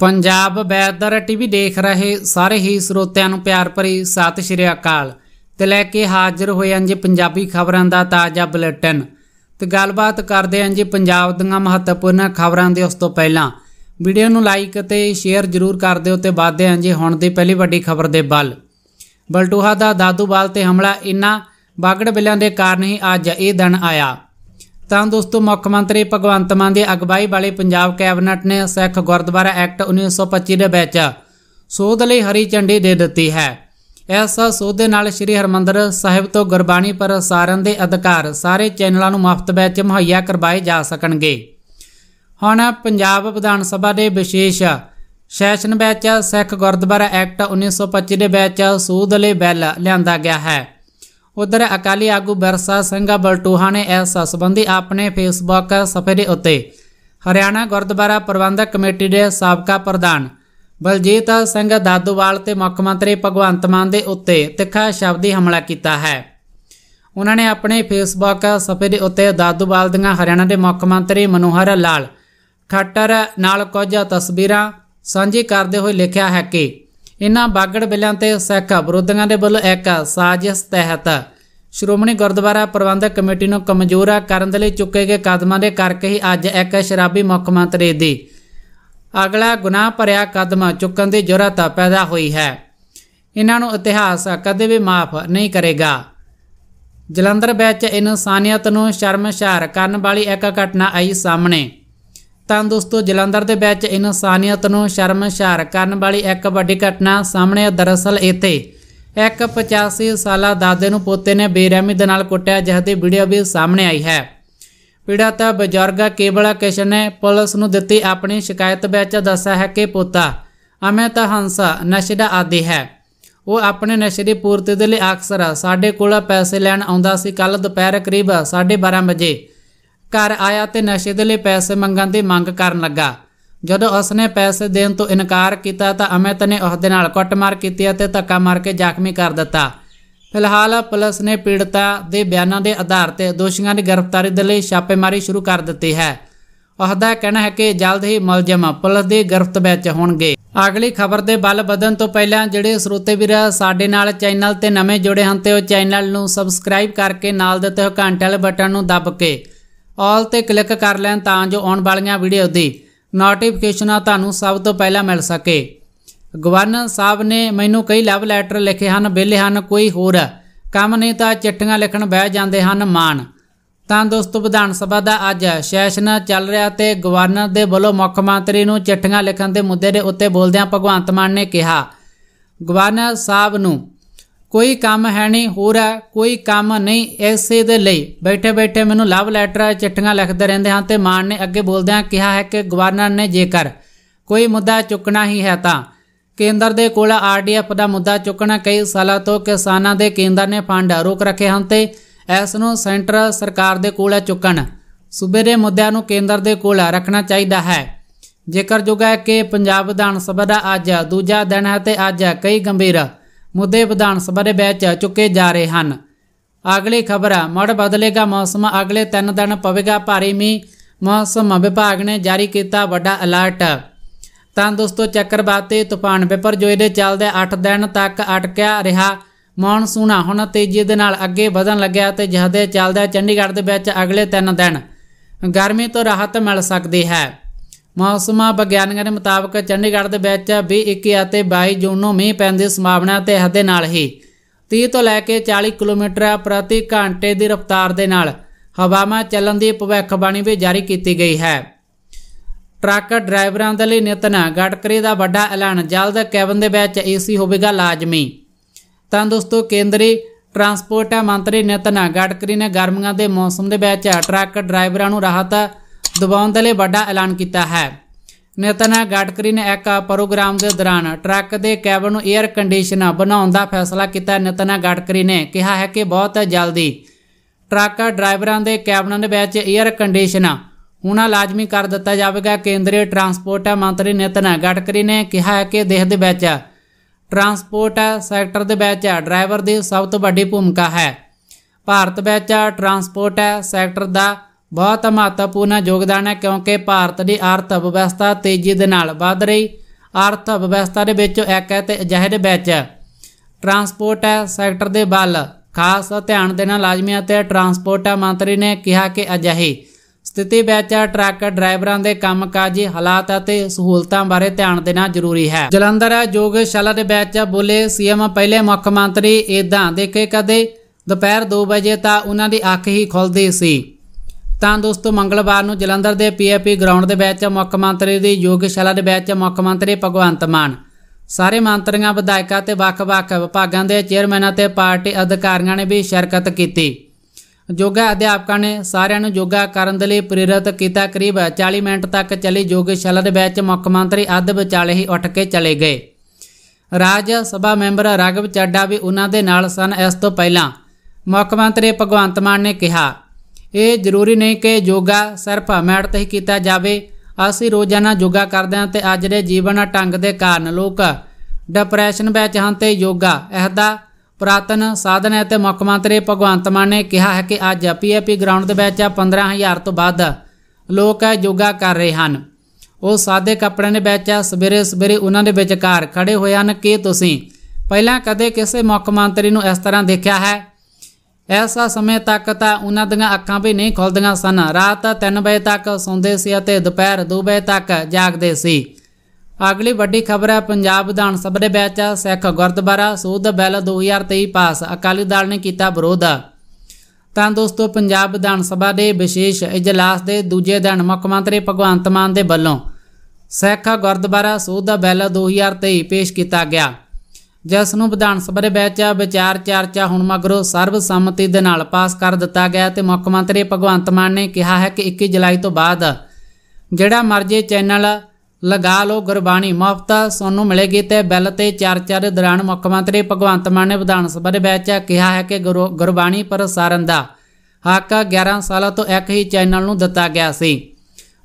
Punjab weather TV ਦੇਖ ਰਹੇ ਸਾਰੇ ਹੀ ਸਰੋਤਿਆਂ ਨੂੰ ਪਿਆਰ ਭਰੀ ਸਤਿ ਸ਼੍ਰੀ ਅਕਾਲ ਤੇ ਲੈ ਕੇ ਹਾਜ਼ਰ ਹੋਏ ਹਾਂ ਜੀ ਪੰਜਾਬੀ ਖਬਰਾਂ ਦਾ ਤਾਜ਼ਾ ਬੁਲੇਟਿਨ ਤੇ ਗੱਲਬਾਤ ਕਰਦੇ ਹਾਂ ਜੀ ਪੰਜਾਬ ਦੀਆਂ ਮਹੱਤਵਪੂਰਨ ਖਬਰਾਂ ਦੇ ਉਸ ਤੋਂ ਪਹਿਲਾਂ ਵੀਡੀਓ ਨੂੰ ਲਾਈਕ ਤੇ ਸ਼ੇਅਰ ਜ਼ਰੂਰ ਕਰ ਦਿਓ ਤੇ ਵਾਧੇ ਹਾਂ ਜੀ ਹੁਣ ਦੀ ਪਹਿਲੀ ਵੱਡੀ ਖਬਰ ਦੇ ਬਲ ਬਲਟੂਹਾ ਦਾ ਦਾਦੂਵਾਲ ਤੇ ਹਮਲਾ ਇਨਾ ਬਾਗੜ ਬਿੱਲਾਂ ਦੇ ਕਾਰਨ ਹੀ ਅੱਜ ਇਹ ਦਿਨ ਆਇਆ ਤਾਂ ਦੋਸਤੋ ਮੁੱਖ ਮੰਤਰੀ ਭਗਵੰਤ ਮਾਨ ਦੀ ਅਗਵਾਈ ਵਾਲੇ ਪੰਜਾਬ ਕੈਬਨਿਟ ਨੇ ਸਿੱਖ ਗੁਰਦੁਆਰਾ ਐਕਟ 1925 ਦੇ ਵਿੱਚ ਸੋਧ ਲਈ ਹਰੀ ਝੰਡੀ ਦੇ ਦਿੱਤੀ ਹੈ ਇਸ ਸੋਧ ਦੇ ਨਾਲ ਸ੍ਰੀ ਹਰਮੰਦਰ ਸਾਹਿਬ ਤੋਂ ਗੁਰਬਾਣੀ ਪ੍ਰਸਾਰਣ ਦੇ ਅਧਿਕਾਰ ਸਾਰੇ ਚੈਨਲਾਂ ਨੂੰ ਮੁਫਤ ਵਿੱਚ ਮੁਹੱਈਆ ਕਰਵਾਏ ਜਾ ਸਕਣਗੇ ਹੁਣ ਪੰਜਾਬ ਵਿਧਾਨ ਸਭਾ ਦੇ ਵਿਸ਼ੇਸ਼ ਸੈਸ਼ਨ ਵਿੱਚ ਸਿੱਖ ਗੁਰਦੁਆਰਾ ਐਕਟ 1925 ਦੇ ਵਿੱਚ ਸੋਧ ਲਈ ਬਿੱਲ ਲਿਆਂਦਾ ਗਿਆ ਹੈ ਉਧਰ ਅਕਾਲੀ ਆਗੂ ਬਰਸਾ ਸਿੰਘ ਬਲਟੂਹਾ ਨੇ ਇਸ ਸੰਬੰਧੀ ਆਪਣੇ ਫੇਸਬੁੱਕ ਸਫੇ ਦੇ ਉੱਤੇ ਹਰਿਆਣਾ ਗੁਰਦੁਆਰਾ ਪ੍ਰਬੰਧਕ ਕਮੇਟੀ ਦੇ ਸਾਬਕਾ ਪ੍ਰਧਾਨ ਬਲਜੀਤ ਸਿੰਘ ਦਾਦੂਵਾਲ ਤੇ ਮੁੱਖ ਮੰਤਰੀ ਭਗਵੰਤ ਮਾਨ ਦੇ ਉੱਤੇ ਤਿੱਖਾ ਸ਼ਬਦੀ ਹਮਲਾ ਕੀਤਾ ਹੈ ਉਹਨਾਂ ਨੇ ਆਪਣੇ ਫੇਸਬੁੱਕ ਸਫੇ ਦੇ ਉੱਤੇ ਦਾਦੂਵਾਲ ਦੀਆਂ ਹਰਿਆਣਾ ਦੇ ਮੁੱਖ ਮੰਤਰੀ ਮਨੋਹਰ ਲਾਲ ਖੱਟਰ ਨਾਲ ਕੁਝ ਤਸਵੀਰਾਂ ਸਾਂਝੀ ਕਰਦੇ ਹੋਏ ਲਿਖਿਆ ਹੈ ਕਿ ਇਨ੍ਹਾਂ ਬਾਗੜ ਬਿੱਲਾਂ ਤੇ ਸਿੱਖ ਵਿਰੋਧੀਆਂ ਦੇ ਵੱਲੋਂ ਇੱਕ ਸਾਜ਼ਿਸ਼ ਤਹਿਤ ਸ਼੍ਰੋਮਣੀ ਗੁਰਦੁਆਰਾ ਪ੍ਰਬੰਧਕ ਕਮੇਟੀ ਨੂੰ ਕਮਜ਼ੋਰਾ ਕਰਨ ਦੇ ਲਈ ਚੁੱਕੇ ਗਏ ਕਦਮਾਂ ਦੇ ਕਰਕੇ ਹੀ ਅੱਜ ਇੱਕ ਸ਼ਰਾਬੀ ਮੁੱਖ ਮੰਤਰੀ ਦੀ ਅਗਲਾ ਗੁਨਾਹ ਭਰਿਆ ਕਦਮ ਚੁੱਕਣ ਦੀ ਜੁਰਤ ਪੈਦਾ ਹੋਈ ਹੈ ਇਹਨਾਂ ਨੂੰ ਇਤਿਹਾਸ ਕਦੇ ਵੀ ਮਾਫ ਨਹੀਂ ਕਰੇਗਾ ਜਲੰਧਰ ਵਿੱਚ ਇਨਸਾਨੀਅਤ ਨੂੰ ਸ਼ਰਮਸ਼ਾਰ ਕਰਨ ਵਾਲੀ ਇੱਕ ਘਟਨਾ ਆਈ ਸਾਹਮਣੇ ਤਾਂ ਦੋਸਤੋ ਜਲੰਧਰ ਦੇ ਵਿੱਚ ਇਨਸਾਨੀਅਤ ਨੂੰ ਸ਼ਰਮਸ਼ਾਰ ਕਰਨ ਵਾਲੀ ਇੱਕ ਵੱਡੀ ਘਟਨਾ ਸਾਹਮਣੇ ਆ ਦਰਅਸਲ ਇੱਥੇ ਇੱਕ 85 ਸਾਲਾ ਦਾਦੇ ਨੂੰ ਪੋਤੇ ਨੇ ਬੇਰਹਿਮੀ ਦੇ ਨਾਲ ਕੁੱਟਿਆ ਜਿਸ ਦੀ ਵੀਡੀਓ ਵੀ ਸਾਹਮਣੇ ਆਈ ਹੈ ਤਾਂ ਬਜ਼ੁਰਗ ਕੇਵਲਾ ਕਿਸ਼ਨ ਨੇ ਪੁਲਿਸ ਨੂੰ ਦਿੱਤੀ ਆਪਣੀ ਸ਼ਿਕਾਇਤ ਵਿੱਚ ਦੱਸਿਆ ਹੈ ਕਿ ਪੋਤਾ ਅਮਿਤ ਹੰਸ ਨਸ਼ੇ ਦਾ ਆਦੀ ਹੈ ਉਹ ਆਪਣੇ ਨਸ਼ੇ ਦੀ ਪੂਰਤੀ ਦੇ ਲਈ ਅਕਸਰ ਸਾਡੇ ਕੋਲ ਪੈਸੇ ਲੈਣ ਆਉਂਦਾ ਸੀ ਕੱਲ ਦੁਪਹਿਰ ਕਰੀਬ 12:30 ਵਜੇ ਘਰ ਆਇਆ ਤੇ ਨਸ਼ੇ ਦੇ ਲਈ ਪੈਸੇ ਮੰਗਣ ਦੀ ਮੰਗ ਕਰਨ ਲੱਗਾ ਜਦੋਂ ਉਸਨੇ ਪੈਸੇ ਦੇਣ ਤੋਂ ਇਨਕਾਰ ਕੀਤਾ ਤਾਂ ਅਮਿਤ ਨੇ ਉਸ ਦੇ ਨਾਲ ਕੁੱਟਮਾਰ ਕੀਤੀ ਅਤੇ ਧੱਕਾ ਮਾਰ ਕੇ ਜ਼ਖਮੀ ਕਰ ਦਿੱਤਾ ਫਿਲਹਾਲ ਪੁਲਿਸ ਨੇ ਪੀੜਤਾ ਦੇ ਬਿਆਨਾਂ ਦੇ ਆਧਾਰ ਤੇ ਦੋਸ਼ੀਆਂ ਦੀ ਗ੍ਰਿਫਤਾਰੀ ਦੇ ਲਈ ਛਾਪੇਮਾਰੀ ਸ਼ੁਰੂ ਕਰ ਦਿੱਤੀ ਹੈ ਉਹਦਾ ਕਹਿਣਾ ਹੈ ਕਿ ਜਲਦ ਹੀ ਮਲਜ਼ਮ ਪੁਲਿਸ ਦੀ ਗ੍ਰਿਫਤ ਵਿੱਚ ਹੋਣਗੇ ਅਗਲੀ ਖਬਰ ਦੇ ਬਲ ਵਧਣ ਤੋਂ ਪਹਿਲਾਂ ਜਿਹੜੇ ਸਰੋਤੇ ਵੀਰ ਸਾਡੇ ਨਾਲ ਚੈਨਲ ਤੇ ਨਵੇਂ ਜੁੜੇ ਹਨ ਤੇ ਉਹ ਚੈਨਲ ਨੂੰ ਸਬਸਕ੍ਰਾਈਬ ਕਰਕੇ ਨਾਲ ਦਿੱਤੇ ਹੋ ਘੰਟੇ ਵਾਲੇ ਬਟਨ ਨੂੰ ਦਬ ਕੇ ਆਲ ਤੇ ਕਲਿੱਕ ਕਰ ਲੈਣ ਤਾਂ ਜੋ ਆਉਣ ਵਾਲੀਆਂ ਵੀਡੀਓ ਦੀ ਨੋਟੀਫਿਕੇਸ਼ਨਾਂ ਤੁਹਾਨੂੰ ਸਭ ਤੋਂ ਪਹਿਲਾਂ ਮਿਲ ਸਕੇ ਗਵਰਨਰ ਸਾਹਿਬ ਨੇ ਮੈਨੂੰ ਕਈ ਲਵ ਲੈਟਰ ਲਿਖੇ ਹਨ ਬੇਲੇ ਹਨ ਕੋਈ ਹੋਰ ਕੰਮ ਨਹੀਂ ਤਾਂ ਚਿੱਠੀਆਂ ਲਿਖਣ ਬਹਿ ਜਾਂਦੇ ਹਨ ਮਾਨ ਤਾਂ ਦੋਸਤੋ ਵਿਧਾਨ ਸਭਾ ਦਾ ਅੱਜ ਸੈਸ਼ਨ ਚੱਲ ਰਿਹਾ ਤੇ ਗਵਰਨਰ ਦੇ ਵੱਲੋਂ ਮੁੱਖ ਮੰਤਰੀ ਨੂੰ ਚਿੱਠੀਆਂ ਲਿਖਣ ਦੇ ਮੁੱਦੇ ਦੇ ਉੱਤੇ ਬੋਲਦਿਆਂ ਭਗਵੰਤ ਮਾਨ ਨੇ ਕਿਹਾ ਗਵਰਨਰ ਸਾਹਿਬ ਨੂੰ ਕੋਈ ਕੰਮ ਹੈ ਨਹੀਂ ਹੋ ਰਿਹਾ ਕੋਈ ਕੰਮ ਨਹੀਂ ਐਸੇ ਦੇ ਲਈ ਬੈਠੇ ਬੈਠੇ ਮੈਨੂੰ ਲਵ ਲੈਟਰ ਚਿੱਠੀਆਂ ਲਿਖਦੇ ਰਹਿੰਦੇ ਹਾਂ ਤੇ ਮਾਨ ਨੇ ਅੱਗੇ ਬੋਲਦਿਆਂ ਕਿਹਾ ਹੈ ਕਿ ਗਵਰਨਰ ਨੇ ਜੇਕਰ ਕੋਈ ਮੁੱਦਾ ਚੁੱਕਣਾ ਹੀ ਹੈ ਤਾਂ ਕੇਂਦਰ ਦੇ ਕੋਲ ਆਰਡੀਐਫ ਦਾ ਮੁੱਦਾ ਚੁੱਕਣਾ ਕਈ ਸਾਲਾਂ ਤੋਂ ਕਿਸਾਨਾਂ ਦੇ ਕੇਂਦਰ ਨੇ ਫੰਡ ਰੋਕ ਰੱਖੇ ਹਨ ਤੇ ਐਸ ਨੂੰ ਸੈਂਟਰ ਸਰਕਾਰ ਦੇ ਕੋਲ ਚੁੱਕਣ ਸੂਬੇ ਦੇ ਮੁੱਦਿਆਂ ਨੂੰ ਕੇਂਦਰ ਦੇ ਕੋਲ ਰੱਖਣਾ ਚਾਹੀਦਾ ਹੈ ਜੇਕਰ ਜੁਗਾ ਕਿ ਪੰਜਾਬ ਵਿਧਾਨ ਸਭਾ ਦਾ ਅੱਜ ਦੂਜਾ ਦਿਨ ਹੈ ਤੇ ਅੱਜ ਕਈ ਗੰਭੀਰ ਮੁੱਦੇ ਵਿਧਾਨ ਸਭਾ ਦੇ ਵਿੱਚ ਚੁੱਕੇ ਜਾ ਰਹੇ ਹਨ ਅਗਲੀ ਖਬਰ ਮੜ ਬਦਲੇਗਾ ਮੌਸਮ ਅਗਲੇ 3 ਦਿਨ ਪਵੇਗਾ ਭਾਰੀ ਮੀਂਹ ਮੌਸਮ ਵਿਭਾਗ ਨੇ ਜਾਰੀ ਕੀਤਾ ਵੱਡਾ ਅਲਰਟ ਤਾਂ ਦੋਸਤੋ ਚੱਕਰਵਾਤੀ ਤੂਫਾਨ ਵਿਪਰ ਜੋ ਇਹਦੇ ਚੱਲਦੇ 8 ਦਿਨ ਤੱਕ ਅਟਕਿਆ ਰਿਹਾ ਮੌਨਸੂਨ ਹੁਣ ਤੇਜ਼ੀ ਦੇ ਨਾਲ ਅੱਗੇ ਵਧਣ ਲੱਗਿਆ ਤੇ ਜਿਹਦੇ ਚੱਲਦਾ ਚੰਡੀਗੜ੍ਹ ਦੇ ਵਿੱਚ ਅਗਲੇ 3 ਦਿਨ ਗਰਮੀ ਤੋਂ ਰਾਹਤ ਮਿਲ ਸਕਦੀ ਹੈ ਮੌਸਮਾ ਵਿਗਿਆਨੀਆਂ ਦੇ ਮੁਤਾਬਕ ਚੰਡੀਗੜ੍ਹ ਦੇ ਵਿੱਚ 21 ਅਤੇ 22 ਜੂਨ ਨੂੰ ਮੀਂਹ ਪੈਣ ਦੀ ਸੰਭਾਵਨਾ ਤੇ ਹੱਦ ਦੇ ਨਾਲ ਹੀ 30 ਤੋਂ ਲੈ ਕੇ 40 ਕਿਲੋਮੀਟਰ ਪ੍ਰਤੀ ਘੰਟੇ ਦੀ ਰਫ਼ਤਾਰ ਦੇ ਨਾਲ ਹਵਾਵਾਂ ਚੱਲਣ ਦੀ ਭਵਿੱਖਬਾਣੀ ਵੀ ਜਾਰੀ ਕੀਤੀ ਗਈ ਹੈ ਟਰੱਕ ਡਰਾਈਵਰਾਂ ਦੇ ਲਈ ਨਿਤਨਾ ਗੜਕਰੀ ਦਾ ਵੱਡਾ ਐਲਾਨ ਜਲਦ ਕੈਬਨ ਦੇ ਵਿੱਚ ਏਸੀ ਹੋਵੇਗਾ ਲਾਜ਼ਮੀ ਤਾਂ ਦੋਸਤੋ ਕੇਂਦਰੀ ਟਰਾਂਸਪੋਰਟ ਮੰਤਰੀ ਨਿਤਨਾ ਗੜਕਰੀ ਨੇ ਗਰਮੀਆਂ ਦੇ ਮੌਸਮ ਦੇ ਵਿੱਚ ਟਰੱਕ ਡਰਾਈਵਰਾਂ ਨੂੰ ਰਾਹਤ ਦਬਾਉਣ ਦੇ ਲਈ ਵੱਡਾ ਐਲਾਨ ਕੀਤਾ ਹੈ ਨਿਤਨਾ ਗਾਟਕਰੀ ਨੇ ਇੱਕ ਪ੍ਰੋਗਰਾਮ ਦੇ ਦੌਰਾਨ ਟਰੱਕ ਦੇ ਕੈਬਨ ਨੂੰ 에ਅਰ ਕੰਡੀਸ਼ਨਰ ਬਣਾਉਣ ਦਾ ਫੈਸਲਾ ਕੀਤਾ ਨਿਤਨਾ ਗਾਟਕਰੀ ਨੇ ਕਿਹਾ ਹੈ ਕਿ ਬਹੁਤ ਜਲਦੀ ਟਰੱਕ ਡਰਾਈਵਰਾਂ ਦੇ ਕੈਬਨਾਂ ਦੇ ਵਿੱਚ 에ਅਰ ਕੰਡੀਸ਼ਨਰ ਹੁਣ ਲਾਜ਼ਮੀ ਕਰ ਦਿੱਤਾ ਜਾਵੇਗਾ ਕੇਂਦਰੀ ਟਰਾਂਸਪੋਰਟ ਮੰਤਰੀ ਨਿਤਨ ਗਾਟਕਰੀ ਨੇ ਕਿਹਾ ਹੈ ਕਿ ਦੇਸ਼ ਦੇ ਵਿੱਚ ਟਰਾਂਸਪੋਰਟ ਸੈਕਟਰ ਦੇ ਵਿੱਚ ਡਰਾਈਵਰ ਦੀ ਸਭ ਤੋਂ ਵੱਡੀ ਭੂਮਿਕਾ ਹੈ ਭਾਰਤ ਵਿੱਚ ਟਰਾਂਸਪੋਰਟ ਸੈਕਟਰ ਦਾ ਬਹੁਤ ਮਹੱਤਵਪੂਰਨ ਯੋਗਦਾਨ ਹੈ ਕਿਉਂਕਿ ਭਾਰਤ ਦੀ ਆਰਥਿਕ ਵਿਵਸਥਾ ਤੇਜ਼ੀ ਦੇ ਨਾਲ ਵਧ ਰਹੀ ਆਰਥਿਕ ਵਿਵਸਥਾ ਦੇ ਵਿੱਚ ਇੱਕ ਹੈ ਤੇ ਦੇ ਵਿੱਚ ਟਰਾਂਸਪੋਰਟ ਸੈਕਟਰ ਦੇ ਵੱਲ ਖਾਸ ਧਿਆਨ ਦੇਣਾ ਲਾਜ਼ਮੀ ਹੈ ਤੇ ਟਰਾਂਸਪੋਰਟ ਮੰਤਰੀ ਨੇ ਕਿਹਾ ਕਿ ਅਜਿਹੇ ਸਥਿਤੀ ਵਿੱਚ ਟਰੱਕ ਡਰਾਈਵਰਾਂ ਦੇ ਕੰਮਕਾਜੀ ਹਾਲਾਤ ਅਤੇ ਸਹੂਲਤਾਂ ਬਾਰੇ ਧਿਆਨ ਦੇਣਾ ਜ਼ਰੂਰੀ ਹੈ ਜਲੰਧਰ ਯੋਗਸ਼ਾਲਾ ਦੇ ਵਿੱਚ ਬੋਲੇ ਸੀਐਮ ਪਹਿਲੇ ਮੁੱਖ ਮੰਤਰੀ ਇਦਾਂ ਦੇਖੇ ਕਦੇ ਦੁਪਹਿਰ 2 ਵਜੇ ਤਾਂ ਉਹਨਾਂ ਦੀ ਅੱਖ ਹੀ ਖੁੱਲਦੀ ਸੀ ਤਾਂ ਦੋਸਤੋ ਮੰਗਲਵਾਰ ਨੂੰ ਜਲੰਧਰ ਦੇ ਪੀਐਪੀ ਗਰਾਊਂਡ ਦੇ ਵਿੱਚ ਮੁੱਖ ਮੰਤਰੀ ਦੀ ਯੋਗਸ਼ਾਲਾ ਦੇ ਵਿੱਚ ਮੁੱਖ ਮੰਤਰੀ ਭਗਵੰਤ ਮਾਨ ਸਾਰੇ ਮੰਤਰੀਆਂ ਵਿਧਾਇਕਾਂ ਤੇ ਵੱਖ-ਵੱਖ ਵਿਭਾਗਾਂ ਦੇ ਚੇਅਰਮੈਨਾਂ ਤੇ ਪਾਰਟੀ ਅਧਿਕਾਰੀਆਂ ਨੇ ਵੀ ਸ਼ਿਰਕਤ ਕੀਤੀ ਯੋਗਾ ਅਧਿਆਪਕਾਂ ਨੇ ਸਾਰਿਆਂ ਨੂੰ ਯੋਗਾ ਕਰਨ ਦੇ ਲਈ ਪ੍ਰੇਰਿਤ ਕੀਤਾ ਕਰੀਬ 40 ਮਿੰਟ ਤੱਕ ਚੱਲੀ ਯੋਗਸ਼ਾਲਾ ਦੇ ਵਿੱਚ ਮੁੱਖ ਮੰਤਰੀ ਅੱਧ ਵਿਚਾਲੇ ਹੀ ਉੱਠ ਕੇ ਚਲੇ ਗਏ ਰਾਜ ਸਭਾ ਮੈਂਬਰ ਰਾਗਵ ਚੱਡਾ ਵੀ ਉਹਨਾਂ ਦੇ ਨਾਲ ਸਨ ਇਸ ਤੋਂ ਪਹਿਲਾਂ ਮੁੱਖ ਮੰਤਰੀ ਭਗਵੰਤ ਮਾਨ ਨੇ ਕਿਹਾ ਇਹ ਜ਼ਰੂਰੀ ਨਹੀਂ ਕਿ ਯੋਗਾ ਸਿਰਫ ਮੈਟ ਤੇ ਹੀ ਕੀਤਾ ਜਾਵੇ ਅਸੀਂ ਰੋਜ਼ਾਨਾ ਯੋਗਾ ਕਰਦੇ ਹਾਂ ਤੇ ਅੱਜ ਦੇ ਜੀਵਨ ਢੰਗ ਦੇ ਕਾਰਨ ਲੋਕ ਡਿਪਰੈਸ਼ਨ ਵਿੱਚ ਹਨ ਤੇ ਯੋਗਾ ਇਹਦਾ ਪ੍ਰਾਤਨ ਸਾਧਨ ਹੈ ਤੇ ਮੁੱਖ ਮੰਤਰੀ ਭਗਵੰਤ ਮਾਨ ਨੇ ਕਿਹਾ ਹੈ ਕਿ ਅੱਜ ਪੀਐਪੀ ਗਰਾਊਂਡ ਦੇ ਵਿੱਚ 15000 ਤੋਂ ਵੱਧ ਲੋਕ ਹੈ ਯੋਗਾ ਕਰ ਰਹੇ ਹਨ ਉਹ ਸਾਦੇ ਕੱਪੜਿਆਂ ਦੇ ਵਿੱਚ ਸਵੇਰੇ ਸਵੇਰੇ ਉਹਨਾਂ ਦੇ ਵਿਚਕਾਰ ਖੜੇ ਹੋਏ ਹਨ ਕਿ ਤੁਸੀਂ ਪਹਿਲਾਂ ਕਦੇ ਕਿਸੇ ਮੁੱਖ ਮੰਤਰੀ ਨੂੰ ਇਸ ਤਰ੍ਹਾਂ ਦੇਖਿਆ ਹੈ ਐਸਾ ਸਮੇਂ ਤੱਕ ਤਾਂ ਉਹਨਾਂ ਦੀਆਂ ਅੱਖਾਂ ਵੀ ਨਹੀਂ ਖੁੱਲਦੀਆਂ ਸਨ ਰਾਤ 3 ਵਜੇ ਤੱਕ ਸੌਂਦੇ ਸੀ ਅਤੇ ਦੁਪਹਿਰ 2 ਵਜੇ ਤੱਕ ਜਾਗਦੇ ਸੀ ਅਗਲੀ ਵੱਡੀ ਖਬਰ ਹੈ ਪੰਜਾਬ ਵਿਧਾਨ ਸਭਾ ਦੇ ਵਿੱਚ ਸਿੱਖ ਗੁਰਦੁਆਰਾ ਸੂਦ ਬਿੱਲ 2023 ਪਾਸ ਅਕਾਲੀ ਦਲ ਨੇ ਕੀਤਾ ਵਿਰੋਧ ਤਾਂ ਦੋਸਤੋ ਪੰਜਾਬ ਵਿਧਾਨ ਸਭਾ ਦੇ ਵਿਸ਼ੇਸ਼ ਇਜਲਾਸ ਦੇ ਦੂਜੇ ਦਿਨ ਮੁੱਖ ਮੰਤਰੀ ਭਗਵੰਤ ਮਾਨ ਦੇ ਵੱਲੋਂ ਸਿੱਖ ਗੁਰਦੁਆਰਾ ਸੂਦ ਬਿੱਲ 2023 ਪੇਸ਼ ਕੀਤਾ ਗਿਆ ਜਿਸ ਨੂੰ ਵਿਧਾਨ ਸਭਾ ਦੇ ਵਿੱਚ ਵਿਚਾਰ ਚਰਚਾ ਹੁਣ ਮਗਰੋਂ ਸਰਬ ਸੰਮਤੀ ਦੇ ਨਾਲ ਪਾਸ ਕਰ ਦਿੱਤਾ ਗਿਆ ਤੇ ਮੁੱਖ ਮੰਤਰੀ ਭਗਵੰਤ ਮਾਨ ਨੇ ਕਿਹਾ ਹੈ ਕਿ 21 ਜੁਲਾਈ ਤੋਂ ਬਾਅਦ ਜਿਹੜਾ ਮਰਜ਼ੀ ਚੈਨਲ ਲਗਾ ਲਓ ਗੁਰਬਾਣੀ ਮੁਫਤ ਸਾਨੂੰ ਮਿਲੇਗੀ ਤੇ ਬਿੱਲ ਤੇ ਚਰਚਾ ਦੇ ਦੌਰਾਨ ਮੁੱਖ ਮੰਤਰੀ ਭਗਵੰਤ ਮਾਨ ਨੇ ਵਿਧਾਨ ਸਭਾ ਦੇ ਵਿੱਚ ਕਿਹਾ ਹੈ ਕਿ ਗੁਰਬਾਣੀ ਪ੍ਰਸਾਰਣ ਦਾ ਹੱਕ 11 ਸਾਲਾਂ ਤੋਂ ਇੱਕ ਹੀ ਚੈਨਲ ਨੂੰ ਦਿੱਤਾ ਗਿਆ ਸੀ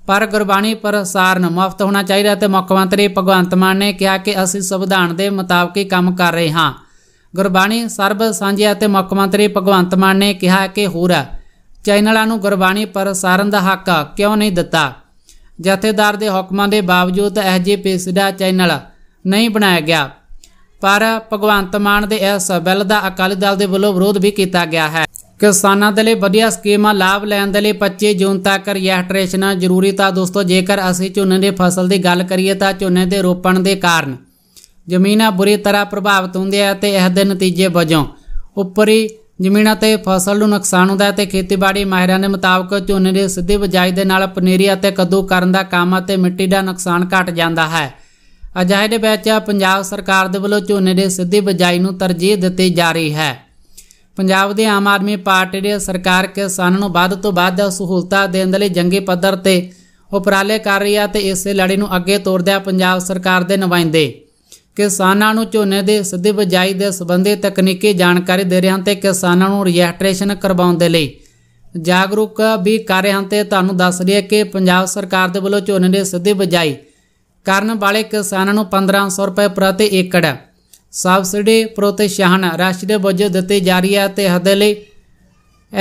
ਪਰ ਗੁਰਬਾਣੀ ਪ੍ਰਸਾਰਨ ਮੁਫਤ ਹੋਣਾ ਚਾਹੀਦਾ ਤੇ ਮੁੱਖ ਮੰਤਰੀ ਭਗਵੰਤ ਮਾਨ ਨੇ ਕਿਹਾ ਕਿ ਅਸੀਂ ਸੰਵਿਧਾਨ ਦੇ ਮੁਤਾਬਕ ਹੀ ਕੰਮ ਕਰ ਰਹੇ ਹਾਂ ਗੁਰਬਾਣੀ ਸਰਬ ਸਾਂਝਿਆ ਤੇ ਮੁੱਖ ਮੰਤਰੀ ਭਗਵੰਤ ਮਾਨ ਨੇ ਕਿਹਾ ਕਿ ਹੋਰ ਚੈਨਲਾਂ ਨੂੰ ਗੁਰਬਾਣੀ ਪ੍ਰਸਾਰਨ ਦਾ ਹੱਕ ਕਿਉਂ ਨਹੀਂ ਦਿੱਤਾ ਜਥੇਦਾਰ ਦੇ ਹੁਕਮਾਂ ਦੇ ਬਾਵਜੂਦ ਜੇ ਪੇਸ਼ਦਾ ਚੈਨਲ ਨਹੀਂ ਬਣਾਇਆ ਗਿਆ ਪਰ ਭਗਵੰਤ ਮਾਨ ਦੇ ਇਸ ਬਿੱਲ ਦਾ ਅਕਾਲੀ ਦਲ ਦੇ ਵੱਲੋਂ ਵਿਰੋਧ ਵੀ ਕੀਤਾ ਗਿਆ ਹੈ ਕਿਸਾਨਾਂ ਦੇ ਲਈ ਵਧੀਆ ਸਕੀਮਾਂ ਲਾਭ ਲੈਣ ਦੇ ਲਈ 25 ਜੂਨ ਤੱਕ ਰਜਿਸਟ੍ਰੇਸ਼ਨ ਜ਼ਰੂਰੀ ਤਾਂ ਦੋਸਤੋ ਜੇਕਰ ਅਸੀਂ ਝੋਨੇ ਦੀ ਫਸਲ ਦੀ ਗੱਲ ਕਰੀਏ ਤਾਂ ਝੋਨੇ ਦੇ ਰੋਪਣ ਦੇ ਕਾਰਨ ਜ਼ਮੀਨਾਂ ਬੁਰੀ ਤਰ੍ਹਾਂ ਪ੍ਰਭਾਵਿਤ ਹੁੰਦੀਆਂ ਅਤੇ ਇਸ ਦੇ ਨਤੀਜੇ ਵਜੋਂ ਉੱਪਰੀ ਜ਼ਮੀਨਾਂ ਤੇ ਫਸਲ ਨੂੰ ਨੁਕਸਾਨ ਹੁੰਦਾ ਹੈ ਤੇ ਖੇਤੀਬਾੜੀ ਮਾਹਿਰਾਂ ਦੇ ਮੁਤਾਬਕ ਝੋਨੇ ਦੀ ਸਿੱਧੀ ਬਜਾਈ ਦੇ ਨਾਲ ਪਨੀਰੀ ਅਤੇ ਕੱਦੂ ਕਰਨ ਦਾ ਕੰਮ ਅਤੇ ਮਿੱਟੀ ਦਾ ਨੁਕਸਾਨ ਘਟ ਜਾਂਦਾ ਹੈ ਅਜਿਹੇ ਵਿੱਚ ਪੰਜਾਬ ਸਰਕਾਰ ਦੇ ਵੱਲੋਂ ਝੋਨੇ ਦੀ ਸਿੱਧੀ ਬਜਾਈ ਨੂੰ ਤਰਜੀਹ ਦਿੱਤੀ ਜਾ ਰਹੀ ਹੈ ਪੰਜਾਬ ਦੇ ਆਮ ਆਦਮੀ ਪਾਰਟੀ ਦੇ ਸਰਕਾਰ ਕਿਸਾਨਾਂ ਨੂੰ ਵੱਧ ਤੋਂ ਵੱਧ ਸਹੂਲਤਾਂ ਦੇਣ ਦੇ ਲਈ ਜੰਗੀ ਪੱਧਰ ਤੇ ਉਪਰਾਲੇ ਕਰ ਰਹੀ ਹੈ ਤੇ ਇਸੇ ਲੜੀ ਨੂੰ ਅੱਗੇ ਤੋਰਦਿਆਂ ਪੰਜਾਬ ਸਰਕਾਰ ਦੇ ਨੁਮਾਇੰਦੇ ਕਿਸਾਨਾਂ ਨੂੰ ਝੋਨੇ ਦੇ ਸਿੱਧੇ ਬਜਾਈ ਦੇ ਸਬੰਧੇ ਤਕਨੀਕੀ ਜਾਣਕਾਰੀ ਦੇ ਰਹੇ ਹਨ ਤੇ ਕਿਸਾਨਾਂ ਨੂੰ ਰਜਿਸਟ੍ਰੇਸ਼ਨ ਕਰਵਾਉਣ ਦੇ ਲਈ ਜਾਗਰੂਕ ਵੀ ਕਰ ਰਹੇ ਹਨ ਤੇ ਤੁਹਾਨੂੰ ਦੱਸ ਰਹੀ ਹੈ ਕਿ ਪੰਜਾਬ ਸਰਕਾਰ ਦੇ ਵੱਲੋਂ ਝੋਨੇ ਦੇ ਸਿੱਧੇ ਬਜਾਈ ਕਰਨ ਵਾਲੇ ਕਿਸਾਨਾਂ ਨੂੰ 1500 ਰੁਪਏ ਪ੍ਰਤੀ ਏਕੜ ਸਬਸਿਡੀ ਪ੍ਰੋਤਸਾਹਨ ਰਾਸ਼ਟਰੀ ਵਜੋਂ ਦਿੱਤੀ ਜਾ ਰਹੀ ਹੈ ਤੇ ਹਦੇ ਲਈ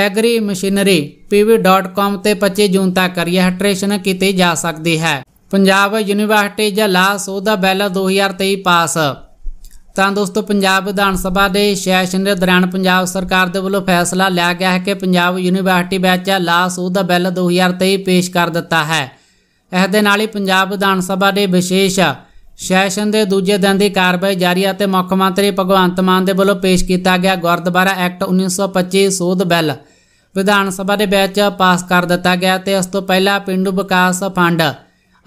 ਐਗਰੀ ਮਸ਼ੀਨਰੀ pv.com ਤੇ 25 ਜੂਨ ਤੱਕ ਰਜਿਸਟ੍ਰੇਸ਼ਨ ਕੀਤੀ ਜਾ ਸਕਦੀ ਹੈ ਪੰਜਾਬ ਯੂਨੀਵਰਸਿਟੀ ਜਾਂ ਲਾ ਸੋਦਾ ਬੈਲ 2023 ਪਾਸ ਤਾਂ ਦੋਸਤੋ ਪੰਜਾਬ ਵਿਧਾਨ ਸਭਾ ਦੇ ਸੈਸ਼ਨ ਦੇ ਦੌਰਾਨ ਪੰਜਾਬ ਸਰਕਾਰ ਦੇ ਵੱਲੋਂ ਫੈਸਲਾ ਲਿਆ ਗਿਆ ਹੈ ਕਿ ਪੰਜਾਬ ਯੂਨੀਵਰਸਿਟੀ ਵਿੱਚ ਲਾ ਸੋਦਾ ਬੈਲ 2023 ਪੇਸ਼ ਕਰ ਦਿੱਤਾ ਹੈ ਇਸ ਦੇ ਨਾਲ ਹੀ ਪੰਜਾਬ ਵਿਧਾਨ ਸਭਾ ਦੇ ਵਿਸ਼ੇਸ਼ ਸੈਸ਼ਨ ਦੇ ਦੂਜੇ ਦਿਨ ਦੀ ਕਾਰਵਾਈ ਜਾਰੀ ਅਤੇ ਮੁੱਖ ਮੰਤਰੀ ਭਗਵੰਤ ਮਾਨ ਦੇ ਵੱਲੋਂ ਪੇਸ਼ ਕੀਤਾ ਗਿਆ ਗੁਰਦੁਆਰਾ ਐਕਟ 1925 ਸੋਧ ਬਿੱਲ ਵਿਧਾਨ ਸਭਾ ਦੇ ਵਿੱਚ ਪਾਸ ਕਰ ਦਿੱਤਾ ਗਿਆ ਤੇ ਉਸ ਤੋਂ ਪਹਿਲਾਂ ਪਿੰਡੂ ਵਿਕਾਸ ਫੰਡ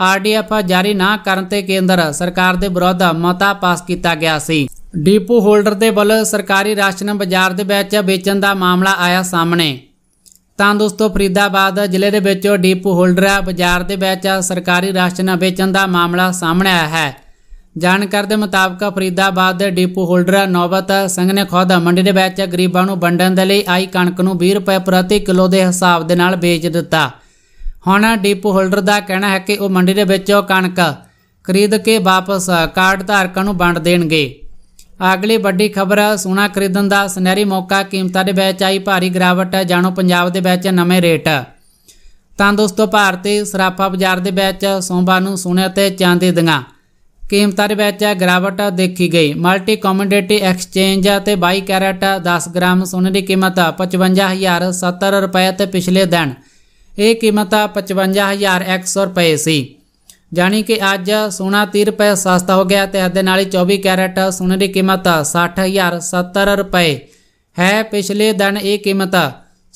ਆਰਡੀਐਫ ਜਾਰੀ ਨਾ ਕਰਨ ਤੇ ਕੇਂਦਰ ਸਰਕਾਰ ਦੇ ਵਿਰੁੱਧ ਮਤਾ ਪਾਸ ਕੀਤਾ ਗਿਆ ਸੀ ਡੀਪੂ ਹੋਲਡਰ ਦੇ ਵੱਲ ਸਰਕਾਰੀ ਰਾਸ਼ਨ ਬਾਜ਼ਾਰ ਦੇ ਵਿੱਚ ਵੇਚਣ ਦਾ ਮਾਮਲਾ ਆਇਆ ਸਾਹਮਣੇ ਤਾਂ ਦੋਸਤੋ ਫਰੀਦਾਬਾਦ ਜ਼ਿਲ੍ਹੇ ਦੇ ਵਿੱਚ ਡੀਪੂ ਹੋਲਡਰਾ ਬਾਜ਼ਾਰ ਦੇ ਵਿੱਚ ਸਰਕਾਰੀ ਰਾਸ਼ਨ ਵੇਚਣ ਦਾ ਮਾਮਲਾ ਸਾਹਮਣੇ ਆਇਆ ਹੈ ਜਾਣਕਾਰੀ ਦੇ ਮੁਤਾਬਕ ਫਰੀਦਾਬਾਦ ਦੇ ਡੀਪੂ ਹੋਲਡਰ ਨੌਬਤ ਸਿੰਘ ਨੇ ਖੁਦ ਮੰਡੀ ਦੇ ਵਿੱਚ ਗਰੀਬਾਂ ਨੂੰ ਵੰਡਣ ਦੇ ਲਈ ਆਈ ਕਣਕ ਨੂੰ 20 ਰੁਪਏ ਪ੍ਰਤੀ ਕਿਲੋ ਦੇ ਹਿਸਾਬ ਦੇ ਨਾਲ ਵੇਚ ਦਿੱਤਾ ਹੁਣ ਡੀਪੂ ਹੋਲਡਰ ਦਾ ਕਹਿਣਾ ਹੈ ਕਿ ਉਹ ਮੰਡੀ ਦੇ ਵਿੱਚੋਂ ਕਣਕ ਖਰੀਦ ਕੇ ਵਾਪਸ ਕਾਰਡ ਧਾਰਕਾਂ ਨੂੰ ਵੰਡ ਦੇਣਗੇ ਅਗਲੀ ਵੱਡੀ ਖਬਰ ਸੋਨਾ ਖਰੀਦਣ ਦਾ ਸੁਨਹਿਰੀ ਮੌਕਾ ਕੀਮਤਾਂ ਦੇ ਵਿੱਚ ਆਈ ਭਾਰੀ ਗਿਰਾਵਟ ਜਾਣੋ ਪੰਜਾਬ ਦੇ ਵਿੱਚ ਨਵੇਂ ਰੇਟ ਤਾਂ ਦੋਸਤੋ ਭਾਰਤੀ ਸਰਾਫਾ ਬਾਜ਼ਾਰ ਦੇ ਵਿੱਚ ਸੋਮਵਾਰ ਨੂੰ ਸੋਨੇ ਅਤੇ ਚਾਂਦੀ ਦੀਆਂ ਕੀਮਤਾਂ ਦੇ ਵਿੱਚ ਗਿਰਾਵਟ ਦੇਖੀ ਗਈ ਮਲਟੀ ਕਮੋਡਿਟੀ ਐਕਸਚੇਂਜ ਤੇ 22 ਕੈਰਟ 10 ਗ੍ਰਾਮ ਸੋਨੇ ਦੀ ਕੀਮਤ 55070 ਰੁਪਏ ਤੇ ਪਿਛਲੇ ਦਿਨ ਇਹ ਕੀਮਤ 55100 ਰੁਪਏ ਸੀ ਜਾਣੀ ਕਿ ਅੱਜ ਸੋਨਾ 30 ਰੁਪਏ ਸਸਤਾ ਹੋ ਗਿਆ ਤੇ ਅੱਜ ਨਾਲ ਹੀ 24 ਕੈਰਟ ਸੋਨੇ ਦੀ ਕੀਮਤ 60070 ਰੁਪਏ ਹੈ ਪਿਛਲੇ ਦਿਨ ਇਹ ਕੀਮਤ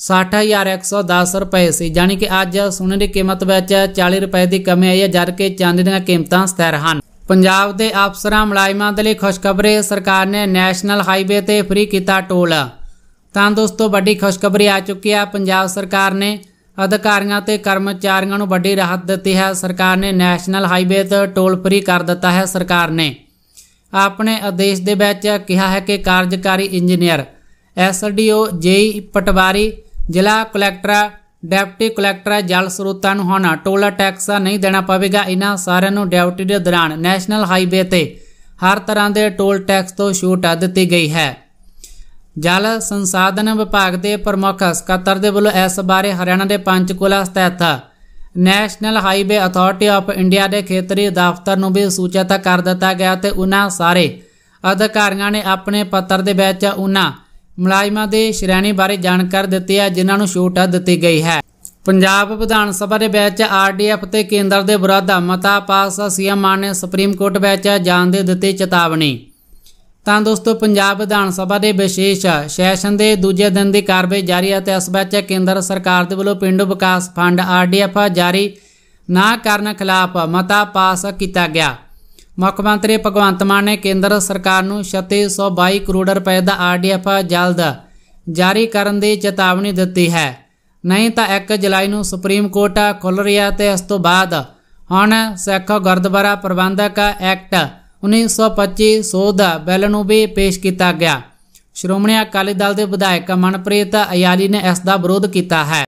60110 ਰੁਪਏ ਸੀ ਜਾਨੀ ਕਿ ਅੱਜ ਸੋਨੇ ਦੀ ਕੀਮਤ ਵਿੱਚ 40 ਰੁਪਏ ਦੀ ਕਮੀ ਆਈ ਹੈ ਜਦ ਕਿ ਚਾਂਦੀ ਦੀਆਂ ਕੀਮਤਾਂ ਸਥਿਰ ਹਨ ਪੰਜਾਬ ਦੇ ਅਫਸਰਾਂ ਮਲਾਈਮਾਂ ਦੇ ਲਈ ਖੁਸ਼ਖਬਰੀ ਸਰਕਾਰ ਨੇ ਨੈਸ਼ਨਲ ਹਾਈਵੇ ਤੇ ਫ੍ਰੀ ਕੀਤਾ ਟੋਲ ਤਾਂ ਦੋਸਤੋ ਵੱਡੀ ਖੁਸ਼ਖਬਰੀ ਆ ਚੁੱਕੀ ਹੈ ਪੰਜਾਬ ਸਰਕਾਰ ਨੇ ਅਧਿਕਾਰੀਆਂ ਤੇ ਕਰਮਚਾਰੀਆਂ ਨੂੰ ਵੱਡੀ ਰਾਹਤ ਦਿੱਤੀ ਹੈ ਸਰਕਾਰ ਨੇ ਨੈਸ਼ਨਲ ਹਾਈਵੇ ਤੇ ਟੋਲ ਫ੍ਰੀ ਕਰ ਦਿੱਤਾ ਹੈ ਸਰਕਾਰ ਨੇ ਆਪਣੇ ਆਦੇਸ਼ ਦੇ ਵਿੱਚ ਕਿਹਾ ਹੈ ਕਿ ਕਾਰਜਕਾਰੀ ਇੰਜੀਨੀਅਰ ਐਸਡੀਓ ਜੇਈ ਪਟਵਾਰੀ ਜ਼ਿਲ੍ਹਾ ਕਲੈਕਟਰ ਡਿਪਟੀ ਕਲੈਕਟਰ ਜਲ ਸਰੋਤਾਂ ਨੂੰ ਹੁਣ ਟੋਲ ਟੈਕਸ ਨਹੀਂ ਦੇਣਾ ਪਵੇਗਾ ਇਹਨਾਂ ਸਾਰਿਆਂ ਨੂੰ ਡਿਊਟੀ ਦੇ ਦੌਰਾਨ ਨੈਸ਼ਨਲ ਹਾਈਵੇ ਤੇ ਹਰ ਤਰ੍ਹਾਂ ਦੇ ਟੋਲ ਟੈਕਸ ਤੋਂ ਛੂਟ ਦਿੱਤੀ ਗਈ ਹੈ ਜਲ ਸੰਸਾਧਨ ਵਿਭਾਗ ਦੇ ਪ੍ਰਮੁੱਖ ਸਕੱਤਰ ਦੇ ਵੱਲੋਂ ਇਸ ਬਾਰੇ ਹਰਿਆਣਾ ਦੇ ਪੰਚਕੂਲਾ ਸਥਿਤ national highway authority of India ਦੇ ਖੇਤਰੀ ਦਫ਼ਤਰ ਨੂੰ ਵੀ ਸੂਚਿਤ ਕਰ ਦਿੱਤਾ ਗਿਆ ਤੇ ਉਹਨਾਂ ਸਾਰੇ ਅਧਿਕਾਰੀਆਂ ਨੇ ਆਪਣੇ ਪੱਤਰ ਦੇ ਵਿੱਚ ਉਹਨਾਂ ਮੁਲਾਜ਼ਮਾਂ ਦੇ ਸ਼੍ਰੇਣੀ ਬਾਰੇ ਜਾਣਕਾਰੀ ਦਿੱਤੀ ਹੈ ਜਿਨ੍ਹਾਂ ਨੂੰ ਛੂਟ ਦਿੱਤੀ ਗਈ ਹੈ ਪੰਜਾਬ ਵਿਧਾਨ ਸਭਾ ਦੇ ਵਿੱਚ ਆਰਡੀਐਫ ਤੇ ਕੇਂਦਰ ਦੇ ਵਿਰੋਧਾ ਮਤਾ ਪਾਸ ਸੀਐਮ ਮਾਨ ਨੇ ਸੁਪਰੀਮ ਕੋਰਟ ਵਿੱਚ ਜਾਣ ਦੇ ਦਿੱਤੀ ਚੇਤਾਵਨੀ ਤਾਂ ਦੋਸਤੋ ਪੰਜਾਬ ਵਿਧਾਨ ਸਭਾ ਦੇ ਵਿਸ਼ੇਸ਼ ਸੈਸ਼ਨ ਦੇ ਦੂਜੇ ਦਿਨ ਦੀ ਕਾਰਵਾਈ ਜਾਰੀ ਹੈ ਤੇ ਇਸ ਵਿੱਚ ਕੇਂਦਰ ਸਰਕਾਰ ਦੇ ਵੱਲੋਂ ਪਿੰਡੂ ਵਿਕਾਸ ਫੰਡ ਆਰਡੀਐਫ ਜਾਰੀ ਨਾ ਕਰਨ ਖਿਲਾਫ ਮਤਾ ਪਾਸ ਕੀਤਾ ਗਿਆ ਮੁੱਖ ਮੰਤਰੀ ਭਗਵੰਤ ਮਾਨ ਨੇ ਕੇਂਦਰ ਸਰਕਾਰ ਨੂੰ 3622 ਕਰੋੜ ਰੁਪਏ ਦਾ ਆਰਡੀਐਫ ਜਲਦ ਜਾਰੀ ਕਰਨ ਦੀ ਚੇਤਾਵਨੀ ਦਿੱਤੀ ਹੈ ਨਹੀਂ ਤਾਂ 1 ਜੁਲਾਈ ਨੂੰ ਸੁਪਰੀਮ ਕੋਰਟ ਖੁੱਲ ਰਿਹਾ ਤੇ ਇਸ ਤੋਂ ਬਾਅਦ ਹੁਣ ਸਿੱਖ ਗੁਰਦੁਆਰਾ ਪ੍ਰਬੰਧਕ ਐਕਟ 1925 ਸੋਧ ਦਾ ਬਿੱਲ ਨੂੰ ਵੀ ਪੇਸ਼ ਕੀਤਾ ਗਿਆ ਸ਼੍ਰੋਮਣੀ ਅਕਾਲੀ ਦਲ ਦੇ ਵਿਧਾਇਕ ਮਨਪ੍ਰੀਤ ਅਯਾਲੀ ਨੇ ਇਸ ਦਾ ਵਿਰੋਧ ਕੀਤਾ ਹੈ